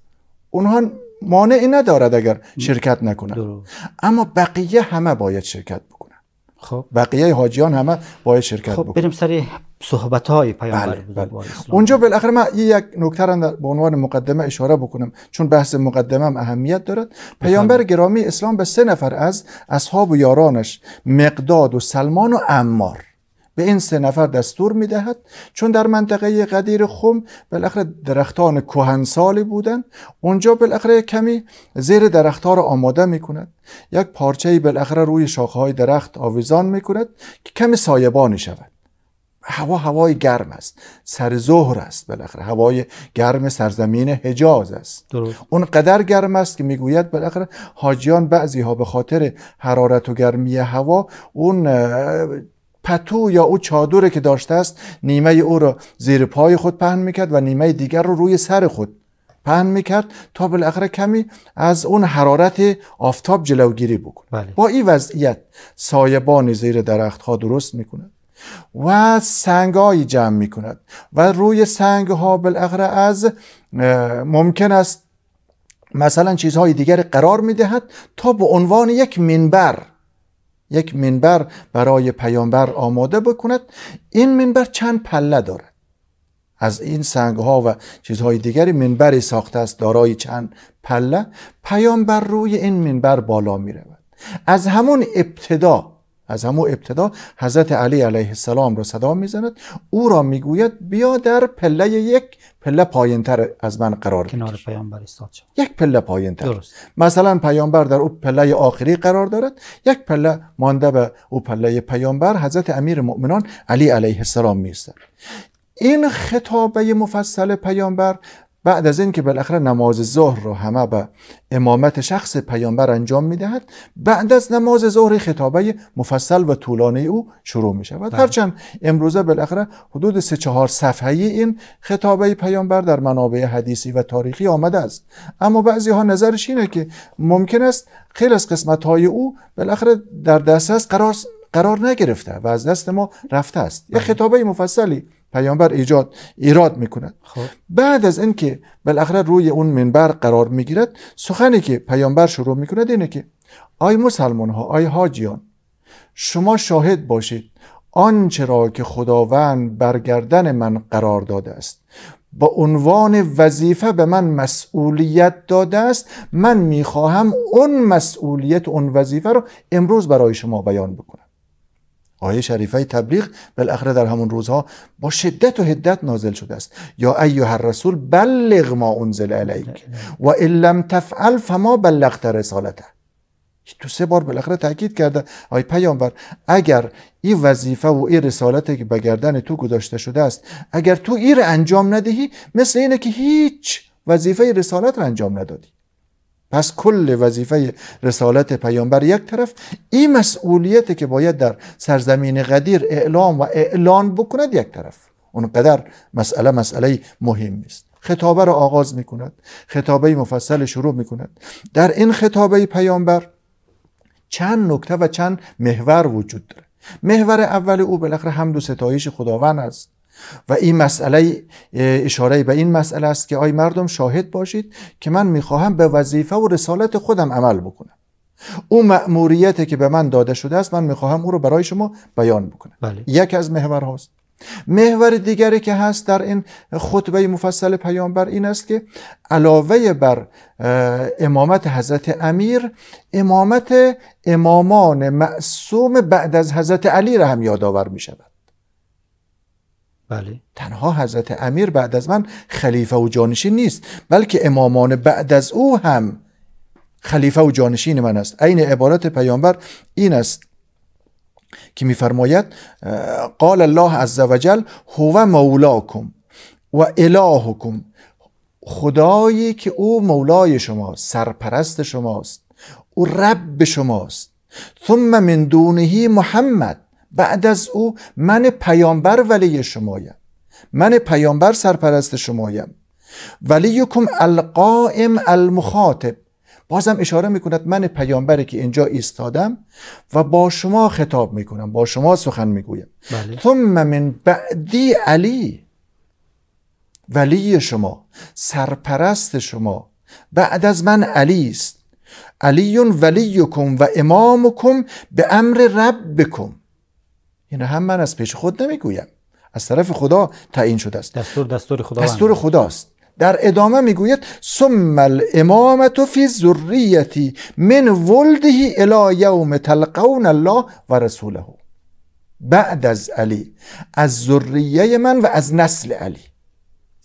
اونها مانعی ندارد اگر شرکت نکنند اما بقیه همه باید شرکت بکنن خب بقیه حاجیان همه باید شرکت خب بریم سر صحبت های پیامبر بله،, بله. اونجا بالاخره من یک نکته را به عنوان مقدمه اشاره بکنم چون بحث مقدمه هم اهمیت دارد پیامبر گرامی اسلام به سه نفر از اصحاب و یارانش مقداد و سلمان و عمار به این سه نفر دستور میدهد چون در منطقه قدیر خم بالاخره درختان کهنسالی بودند اونجا بالاخره کمی زیر درختها را آماده میکند یک پارچه بالاخره روی شاخه‌های درخت آویزان میکند که کمی سایبانی شود هوا هوای گرم است سر ظهر است بالاخره هوای گرم سرزمین حجاز است درست. قدر گرم است که میگوید بالاخره حاجیان بعضی ها به خاطر حرارت و گرمی هوا اون پتو یا او چادری که داشته است نیمه او را زیر پای خود پهن میکرد و نیمه دیگر رو روی سر خود پهن میکرد تا بالاخره کمی از اون حرارت آفتاب جلوگیری بکنه بله. با این وضعیت سایبان زیر درخت ها درست میکند و سنگهایی جمع میکند و روی سنگ ها بالاخره از ممکن است مثلا چیزهای دیگر قرار میدهد تا به عنوان یک منبر یک منبر برای پیامبر آماده بکند این منبر چند پله دارد از این سنگ ها و چیزهای دیگری منبری ساخته است دارای چند پله پیامبر روی این منبر بالا می از همون ابتدا از همو ابتدا حضرت علی علیه السلام را صدا میزند او را میگوید بیا در پله یک پله پایینتر از من قرار کنار پیامبر یک پله پایینتر مثلا پیامبر در او پله آخری قرار دارد یک پله مانده به او پله پیامبر حضرت امیر مؤمنان علی علیه السلام میستد این خطابه مفصل پیامبر بعد از اینکه بالاخره نماز ظهر رو همه به امامت شخص پیامبر انجام میدهد بعد از نماز ظهر خطابه مفصل و طولانی او شروع می شود بله. هرچند امروزه بالاخره حدود سه چهار صفحه این خطابه پیامبر در منابع حدیثی و تاریخی آمده است اما بعضی ها نظرش اینه که ممکن است خیلی از قسمت های او بالاخره در دسترس قرار قرار نگرفته و از دست ما رفته است یه بله. خطابه مفصلی پیامبر ایجاد ایراد میکند خب. بعد از اینکه بالاخره روی اون منبر قرار میگیرد سخنی که پیامبر شروع میکند اینه که آی مسلمان ها آی حاجیان شما شاهد باشید آنچه را که خداوند برگردن من قرار داده است با عنوان وظیفه به من مسئولیت داده است من میخواهم اون مسئولیت اون وظیفه رو امروز برای شما بیان بکنم آیه شریفه تبلیغ بالاخره در همون روزها با شدت و هدت نازل شده است یا ایها الرسول بلغ ما انزل علیک و ان لم تفعل فما بلغت رسالته تو سه بار بالاخره تاکید کرده آی پیامبر اگر این وظیفه و این رسالتی که به گردن تو گذاشته شده است اگر تو این انجام ندهی مثل اینه که هیچ وظیفه رسالت را انجام ندادی پس کل وظیفه رسالت پیامبر یک طرف این مسئولیت که باید در سرزمین قدیر اعلام و اعلان بکند یک طرف اونقدر مسئله مسئله مهم است خطابه را آغاز می کند خطابه مفصل شروع می کند در این خطابه پیامبر چند نکته و چند محور وجود داره محور اول او بالاخره حمد و ستایش خداوند است و این مسئله اشاره به این مسئله است که آی مردم شاهد باشید که من میخواهم به وظیفه و رسالت خودم عمل بکنم او مأموریتی که به من داده شده است من میخواهم او رو برای شما بیان بکنم بله. یک از محور هاست محور دیگری که هست در این خطبه مفصل پیامبر این است که علاوه بر امامت حضرت امیر امامت امامان معصوم بعد از حضرت علی را هم یادآور می شود بله. تنها حضرت امیر بعد از من خلیفه و جانشین نیست بلکه امامان بعد از او هم خلیفه و جانشین من است عین عبارت پیامبر این است که میفرماید قال الله عز وجل هو مولاکم و الهکم خدایی که او مولای شماست سرپرست شماست او رب شماست ثم من دونهی محمد بعد از او من پیامبر ولی شمایم من پیامبر سرپرست شمایم ولیکم القائم المخاطب بازم اشاره میکند من پیامبری که اینجا ایستادم و با شما خطاب میکنم با شما سخن میگویم بله. ثم من بعدی علی ولی شما سرپرست شما بعد از من علی است علی ولیکم و امامکم به امر ربکم یعنی هم من از پیش خود نمیگویم از طرف خدا تعیین شده است دستور دستور خدا دستور خداست در ادامه میگوید ثم الامامت فی ذریتی من ولده الی یوم تلقون الله و رسوله بعد از علی از ذریه من و از نسل علی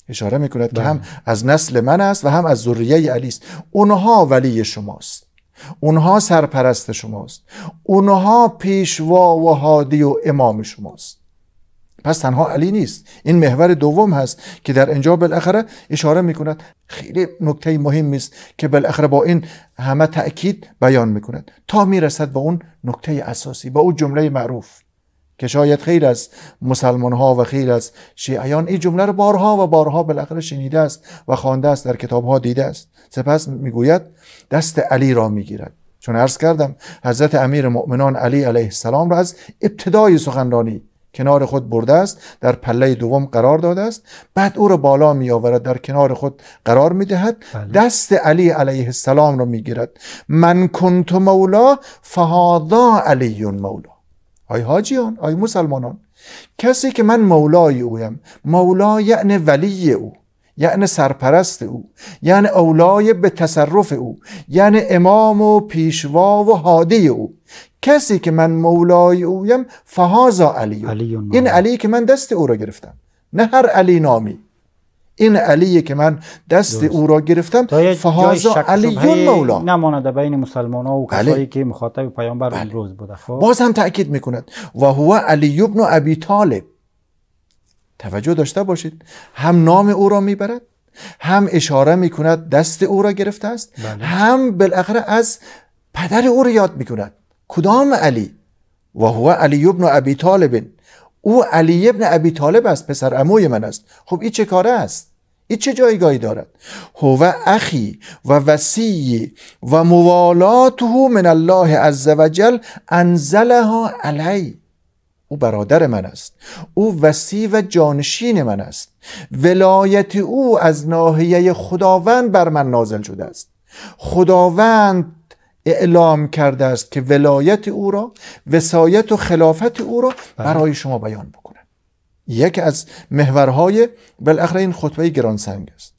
اشاره میکند که بله. هم از نسل من است و هم از ذریه علی است اونها ولی شماست اونها سرپرست شماست اونها پیشوا و هادی و امام شماست پس تنها علی نیست این محور دوم هست که در اینجا بالاخره اشاره میکند خیلی نکته مهمی است که بالاخره با این همه تاکید بیان میکند تا میرسد به اون نکته اساسی به اون جمله معروف که شاید خیلی از مسلمان ها و خیلی از شیعیان این جمله رو بارها و بارها بالاخره شنیده است و خوانده است در کتاب ها دیده است سپس میگوید دست علی را میگیرد چون عرض کردم حضرت امیر مؤمنان علی علیه السلام را از ابتدای سخنرانی کنار خود برده است در پله دوم قرار داده است بعد او را بالا می آورد در کنار خود قرار می دهد بله. دست علی علیه السلام را می گیرد من کنت مولا فهادا علی مولا آی حاجیان آی مسلمانان کسی که من مولای اویم مولا یعنی ولی او یعنی سرپرست او یعنی اولای به تصرف او یعنی امام و پیشوا و هادی او کسی که من مولای اویم فهازا علی این یعنی علی که من دست او را گرفتم نه هر علی نامی این علیه که من دست او را گرفتم فهازا علی مولا نمانده بین مسلمان ها و بله. کسایی که مخاطب پیامبر بله. روز بوده خب؟ باز هم تاکید میکند و هو علی ابن ابی طالب توجه داشته باشید هم نام او را میبرد هم اشاره میکند دست او را گرفته است بله. هم بالاخره از پدر او را یاد میکند کدام علی و هو علی ابن ابی طالب او علی ابن ابی طالب است پسر عموی من است خب این چه کاره است این چه جایگاهی دارد هو اخی و وسیع و موالاته من الله عز وجل انزلها علی او برادر من است او وسیع و جانشین من است ولایت او از ناحیه خداوند بر من نازل شده است خداوند اعلام کرده است که ولایت او را وسایت و خلافت او را بله. برای شما بیان بکنه یکی از محورهای بالاخره این خطبه گرانسنگ است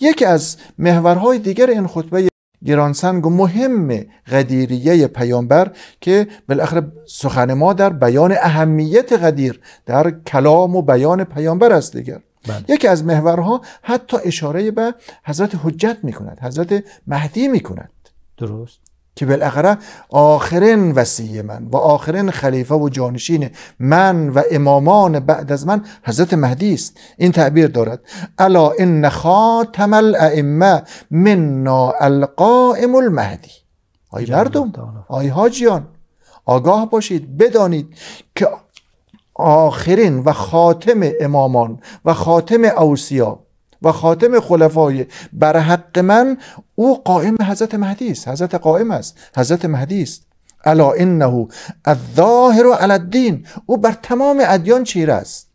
یکی از محورهای دیگر این خطبه گرانسنگ و مهم قدیریه پیامبر که بالاخره سخن ما در بیان اهمیت قدیر در کلام و بیان پیامبر است دیگر بله. یکی از محورها حتی اشاره به حضرت حجت می کند حضرت مهدی می کند درست که بالاخره آخرین وسیع من و آخرین خلیفه و جانشین من و امامان بعد از من حضرت مهدی است این تعبیر دارد الا ان خاتم الائمه منا القائم المهدی آی مردم آی حاجیان آگاه باشید بدانید که آخرین و خاتم امامان و خاتم اوسیا و خاتم خلفای بر حق من او قائم حضرت مهدی است حضرت قائم است حضرت مهدی است الا انه الظاهر علی الدین او بر تمام ادیان چیره است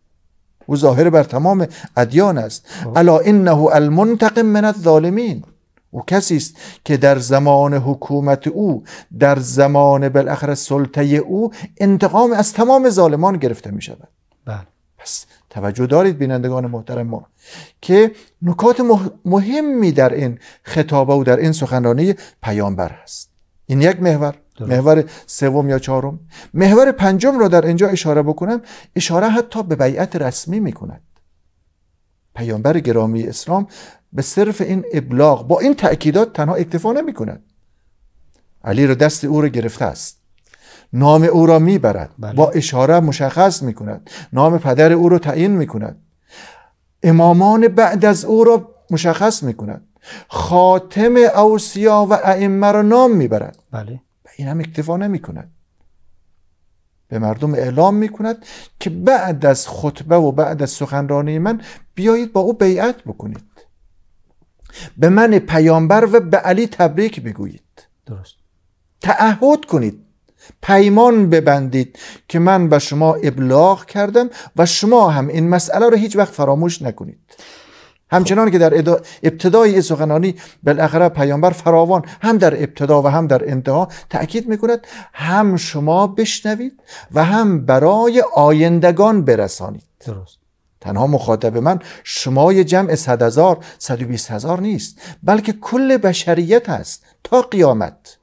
او ظاهر بر تمام ادیان است الا انه المنتقم من الظالمین او کسی است که در زمان حکومت او در زمان بالاخره سلطه او انتقام از تمام ظالمان گرفته می شود بله پس توجه دارید بینندگان محترم ما که نکات مهمی در این خطابه و در این سخنرانی پیامبر هست این یک محور محور سوم یا چهارم محور پنجم را در اینجا اشاره بکنم اشاره حتی به بیعت رسمی می کند پیامبر گرامی اسلام به صرف این ابلاغ با این تأکیدات تنها اکتفا نمی کند علی را دست او را گرفته است نام او را میبرد بله. با اشاره مشخص میکند نام پدر او را تعیین میکند امامان بعد از او را مشخص میکند خاتم اوسیا و ائمه را نام میبرد بله این هم اکتفا نمیکند به مردم اعلام میکند که بعد از خطبه و بعد از سخنرانی من بیایید با او بیعت بکنید به من پیامبر و به علی تبریک بگویید درست تعهد کنید پیمان ببندید که من به شما ابلاغ کردم و شما هم این مسئله رو هیچ وقت فراموش نکنید همچنان که در ابتدای این سخنانی بالاخره پیامبر فراوان هم در ابتدا و هم در انتها تاکید میکند هم شما بشنوید و هم برای آیندگان برسانید درست تنها مخاطب من شمای جمع صد هزار صد و بیست هزار نیست بلکه کل بشریت هست تا قیامت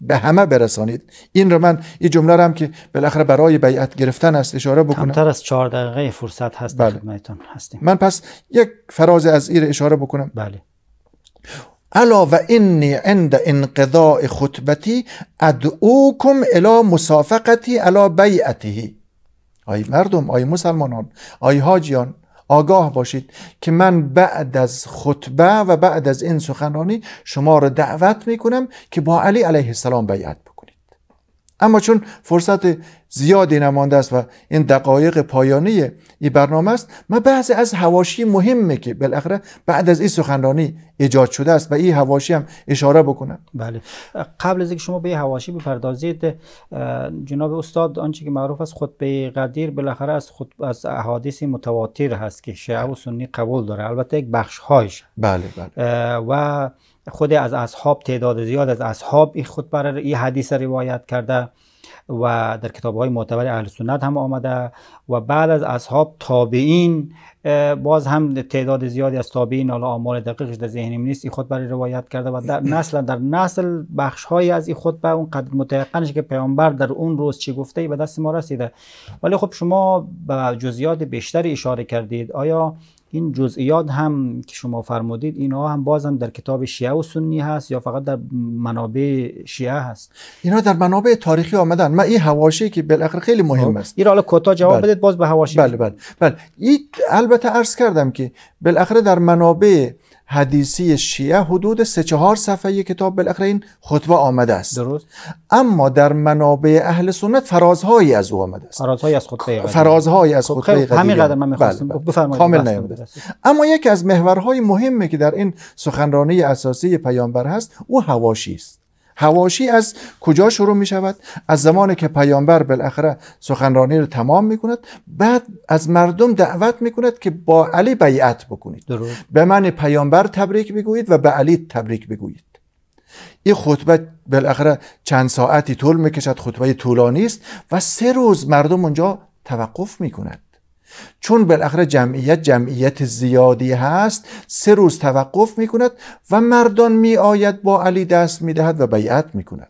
به همه برسانید این رو من این جمله رو هم که بالاخره برای بیعت گرفتن است اشاره بکنم کمتر از چهار دقیقه فرصت هست بله. خدمتتون هستیم من پس یک فراز از این اشاره بکنم بله الا و انی عند انقضاء خطبتی ادعوکم الی مسافقتی علی بیعته آی مردم آی مسلمانان آی حاجیان آگاه باشید که من بعد از خطبه و بعد از این سخنرانی شما را دعوت میکنم که با علی علیه السلام بیعت بود. اما چون فرصت زیادی نمانده است و این دقایق پایانی این برنامه است من بعضی از هواشی مهمه که بالاخره بعد از این سخنرانی ایجاد شده است و این هواشی هم اشاره بکنم بله قبل از اینکه شما به هواشی بپردازید جناب استاد آنچه که معروف است خطبه قدیر بالاخره از خود از احادیث متواتر هست که شیعه و سنی قبول داره البته یک بخش هایش بله بله و خود از اصحاب تعداد زیاد از اصحاب این خود را این حدیث روایت کرده و در کتاب های معتبر اهل سنت هم آمده و بعد از اصحاب تابعین باز هم تعداد زیادی از تابعین حالا آمار دقیقش در ذهنم نیست این خطبه برای روایت کرده و در نسل در نسل بخش های از این خطبه اون قدر متعقنش که پیامبر در اون روز چی گفته به دست ما رسیده ولی خب شما به جزئیات بیشتری اشاره کردید آیا این جزئیات هم که شما فرمودید اینها هم بازم در کتاب شیعه و سنی هست یا فقط در منابع شیعه هست اینا در منابع تاریخی آمدن من این حواشی که بالاخره خیلی مهم خب. است این حالا کوتا جواب بله. بدید باز به حواشی بله بله بله این البته عرض کردم که بالاخره در منابع حدیثی شیعه حدود سه چهار صفحه کتاب بالاخره این خطبه آمده است درست اما در منابع اهل سنت فرازهایی از او آمده است فرازهایی از خطبه فرازهایی از خب خطبه خب همین قدر من بله، می‌خواستم بله. بفرمایید کامل نیامده اما یکی از محورهای مهمی که در این سخنرانی اساسی پیامبر هست او هواشی است هواشی از کجا شروع می شود از زمانی که پیامبر بالاخره سخنرانی رو تمام می کند بعد از مردم دعوت می کند که با علی بیعت بکنید به من پیامبر تبریک بگویید و به علی تبریک بگویید این خطبه بالاخره چند ساعتی طول میکشد خطبه طولانی است و سه روز مردم اونجا توقف میکنند چون بالاخره جمعیت جمعیت زیادی هست سه روز توقف می کند و مردان می آید با علی دست می دهد و بیعت می کند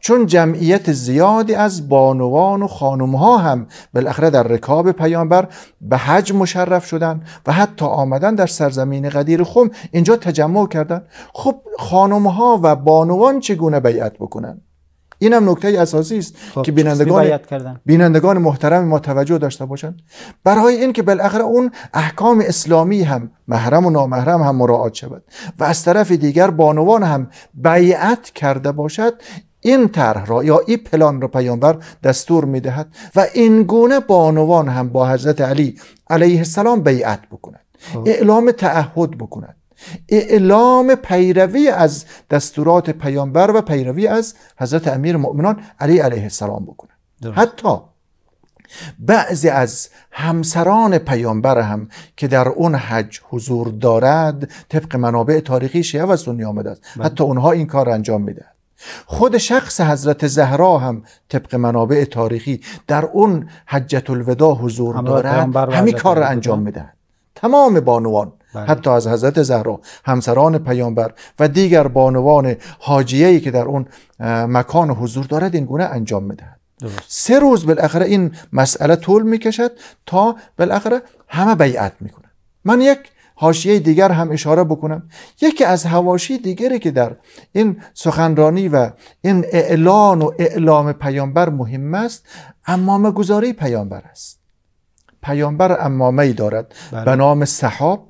چون جمعیت زیادی از بانوان و خانم ها هم بالاخره در رکاب پیامبر به حج مشرف شدند و حتی آمدن در سرزمین قدیر خم اینجا تجمع کردند خب خانم ها و بانوان چگونه بیعت بکنند این هم نکته اساسی است خب، که بینندگان بینندگان محترم ما توجه داشته باشند برای اینکه بالاخره اون احکام اسلامی هم محرم و نامحرم هم مراعات شود و از طرف دیگر بانوان هم بیعت کرده باشد این طرح را یا این پلان را پیامبر دستور میدهد و این گونه بانوان هم با حضرت علی علیه السلام بیعت بکند خب. اعلام تعهد بکند اعلام پیروی از دستورات پیامبر و پیروی از حضرت امیر مؤمنان علی علیه السلام بکنه حتی بعضی از همسران پیامبر هم که در اون حج حضور دارد طبق منابع تاریخی شیعه و سنی آمده است بله. حتی اونها این کار انجام میده خود شخص حضرت زهرا هم طبق منابع تاریخی در اون حجت الودا حضور دارد همین کار را انجام میده تمام بانوان بله. حتی از حضرت زهرا همسران پیامبر و دیگر بانوان ای که در اون مکان حضور دارد این گونه انجام میدهد سه روز بالاخره این مسئله طول میکشد تا بالاخره همه بیعت میکنه من یک حاشیه دیگر هم اشاره بکنم یکی از هواشی دیگری که در این سخنرانی و این اعلان و اعلام پیامبر مهم است امامه گذاری پیامبر است پیامبر امامه ای دارد بله. به نام صحاب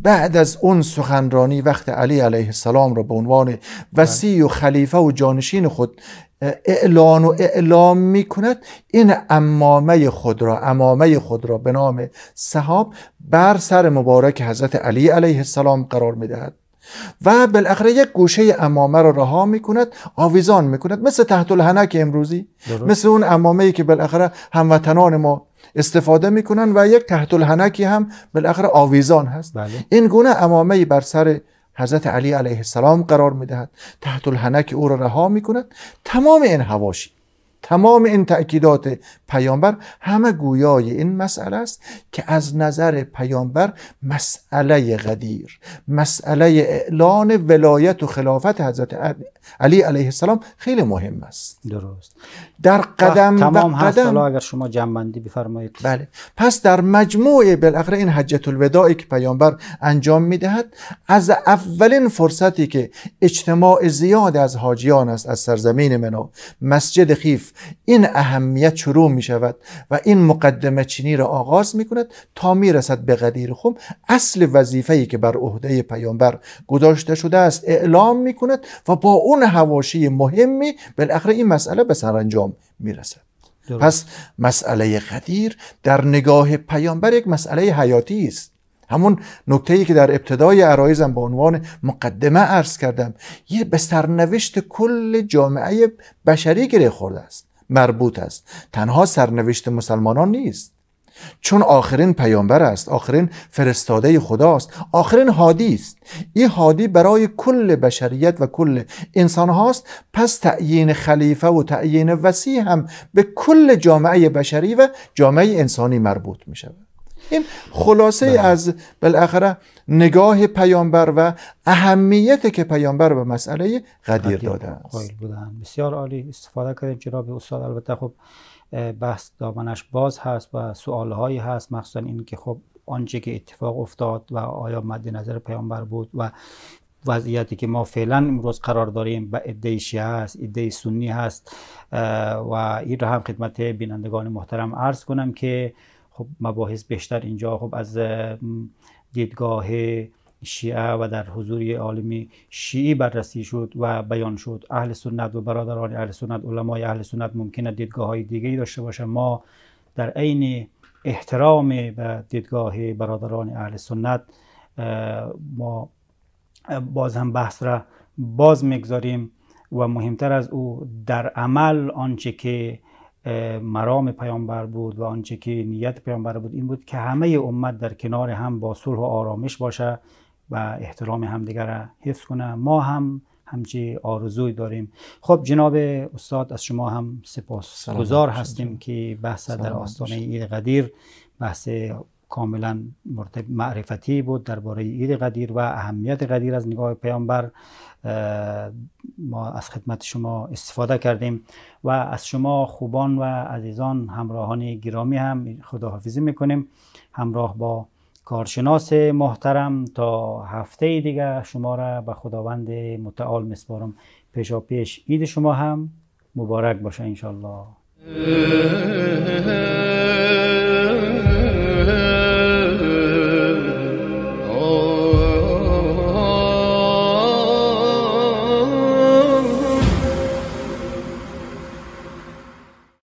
بعد از اون سخنرانی وقت علی علیه السلام را به عنوان وسیع و خلیفه و جانشین خود اعلان و اعلام می کند این امامه خود را امامه خود را به نام صحاب بر سر مبارک حضرت علی علیه السلام قرار می دهد و بالاخره یک گوشه امامه را رها می کند آویزان می کند مثل تحت الحنک امروزی مثل اون امامه ای که بالاخره هموطنان ما استفاده میکنن و یک تحت الحنکی هم بالاخره آویزان هست بله. این گونه امامه بر سر حضرت علی علیه السلام قرار میدهد تحت الحنک او را رها میکند تمام این هواشی تمام این تأکیدات پیامبر همه گویای این مسئله است که از نظر پیامبر مسئله قدیر مسئله اعلان ولایت و خلافت حضرت علی علیه السلام خیلی مهم است درست در قدم تمام قدم اگر شما جنبندی بفرمایید بله پس در مجموع بالاخره این حجت الودایی که پیامبر انجام میدهد از اولین فرصتی که اجتماع زیاد از حاجیان است از سرزمین منا مسجد خیف این اهمیت شروع می شود و این مقدمه چینی را آغاز می کند تا می به قدیر خم اصل وظیفه‌ای که بر عهده پیامبر گذاشته شده است اعلام می کند و با اون بدون هواشی مهمی بالاخره این مسئله به سرانجام میرسه پس مسئله قدیر در نگاه پیامبر یک مسئله حیاتی است همون نکته ای که در ابتدای عرایزم به عنوان مقدمه عرض کردم یه به سرنوشت کل جامعه بشری گره خورده است مربوط است تنها سرنوشت مسلمانان نیست چون آخرین پیامبر است آخرین فرستاده خداست آخرین هادی است این هادی برای کل بشریت و کل انسان هاست پس تعیین خلیفه و تعیین وسیع هم به کل جامعه بشری و جامعه انسانی مربوط می شود این خلاصه بله. از بالاخره نگاه پیامبر و اهمیت که پیامبر به مسئله قدیر داده است بودن. بسیار عالی استفاده کردیم جناب استاد البته خب بحث دامنش باز هست و سوال هایی هست مخصوصا این که خب آنچه که اتفاق افتاد و آیا مد نظر پیامبر بود و وضعیتی که ما فعلا امروز قرار داریم به ایده شیعه هست ایده سنی هست و این را هم خدمت بینندگان محترم عرض کنم که خب مباحث بیشتر اینجا خب از دیدگاه شیعه و در حضور عالم شیعی بررسی شد و بیان شد اهل سنت و برادران اهل سنت علمای اهل سنت ممکنه دیدگاه های دیگری داشته باشه ما در عین احترام به دیدگاه برادران اهل سنت ما باز هم بحث را باز میگذاریم و مهمتر از او در عمل آنچه که مرام پیامبر بود و آنچه که نیت پیامبر بود این بود که همه امت در کنار هم با صلح و آرامش باشه و احترام همدیگر را حفظ کنه ما هم همچی آرزوی داریم خب جناب استاد از شما هم سپاس گذار هستیم که بحث در آستانه عید قدیر بحث کاملا معرفتی بود درباره عید قدیر و اهمیت قدیر از نگاه پیامبر ما از خدمت شما استفاده کردیم و از شما خوبان و عزیزان همراهان گرامی هم خداحافظی میکنیم همراه با کارشناس محترم تا هفته دیگه شما را به خداوند متعال مسپارم پیشا پیش عید شما هم مبارک باشه انشالله